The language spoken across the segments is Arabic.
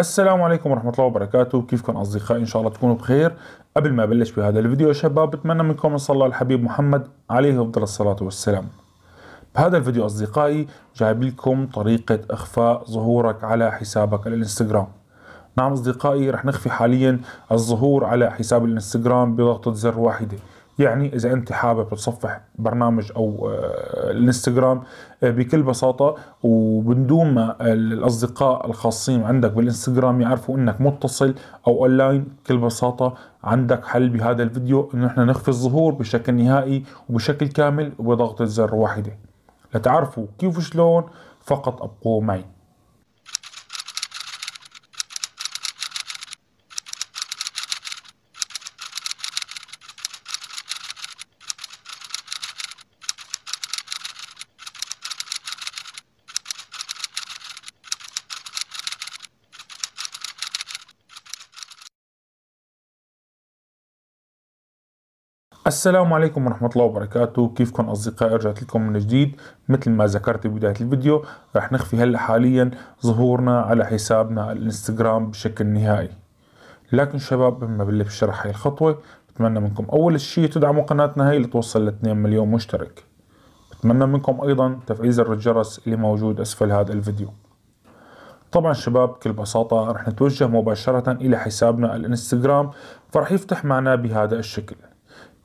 السلام عليكم ورحمة الله وبركاته كيفكم أصدقائي إن شاء الله تكونوا بخير قبل ما أبلش بهذا الفيديو يا شباب بتمنى منكم صلى الله الحبيب محمد عليه أفضل الصلاة والسلام بهذا الفيديو أصدقائي جايب لكم طريقة إخفاء ظهورك على حسابك الإنستغرام نعم أصدقائي رح نخفي حاليا الظهور على حساب الإنستغرام بضغطة زر واحدة يعني اذا انت حابب تصفح برنامج او آه، الانستغرام آه، بكل بساطه وبدون ما الاصدقاء آه، الخاصين عندك بالانستغرام يعرفوا انك متصل او اونلاين بكل بساطه عندك حل بهذا الفيديو انه احنا نخفي الظهور بشكل نهائي وبشكل كامل وبضغطه زر واحده لتعرفوا كيف وشلون فقط ابقوا معي السلام عليكم ورحمة الله وبركاته كيفكم أصدقائي رجعت لكم من جديد مثل ما ذكرت ببداية الفيديو رح نخفي هلا حاليا ظهورنا على حسابنا الانستغرام بشكل نهائي لكن شباب قبل ما بشرح هاي الخطوة بتمنى منكم أول شيء تدعموا قناتنا هاي لتوصل ل 2 مليون مشترك بتمنى منكم أيضا تفعيل زر الجرس اللي موجود أسفل هذا الفيديو طبعا شباب بكل بساطة رح نتوجه مباشرة إلى حسابنا الانستغرام فرح يفتح معنا بهذا الشكل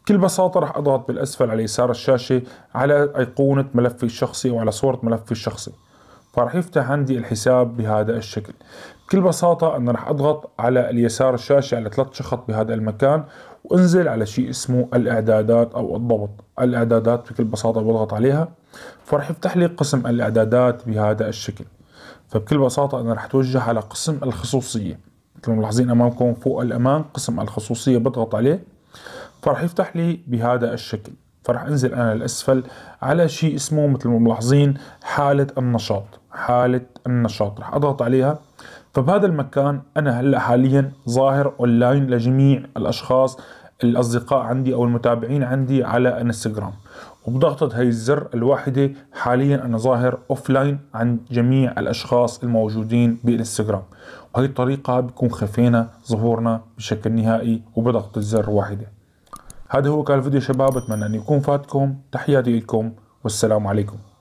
بكل بساطة رح أضغط بالأسفل على يسار الشاشة على أيقونة ملفي الشخصي وعلى صورة ملفي الشخصي فرح يفتح عندي الحساب بهذا الشكل بكل بساطة أنا رح أضغط على اليسار الشاشة على ثلاث شخط بهذا المكان وانزل على شيء اسمه الإعدادات أو الضبط الإعدادات بكل بساطة بضغط عليها فرح يفتح لي قسم الإعدادات بهذا الشكل فبكل بساطة أنا رح أتوجه على قسم الخصوصية مثل ما ملاحظين أمامكم فوق الأمام قسم الخصوصية بضغط عليه فرح يفتح لي بهذا الشكل فرح انزل انا للاسفل على شيء اسمه مثل ما ملاحظين حاله النشاط حاله النشاط رح اضغط عليها فبهذا المكان انا هلا حاليا ظاهر اونلاين لجميع الاشخاص الاصدقاء عندي او المتابعين عندي على انستغرام وبضغطة هي الزر الواحدة حاليا انا ظاهر اوفلاين عند جميع الاشخاص الموجودين بانستغرام وهي الطريقة بكون خفينا ظهورنا بشكل نهائي وبضغطة زر واحدة هذا هو كان الفيديو شباب أتمنى أن يكون فاتكم تحياتي لكم والسلام عليكم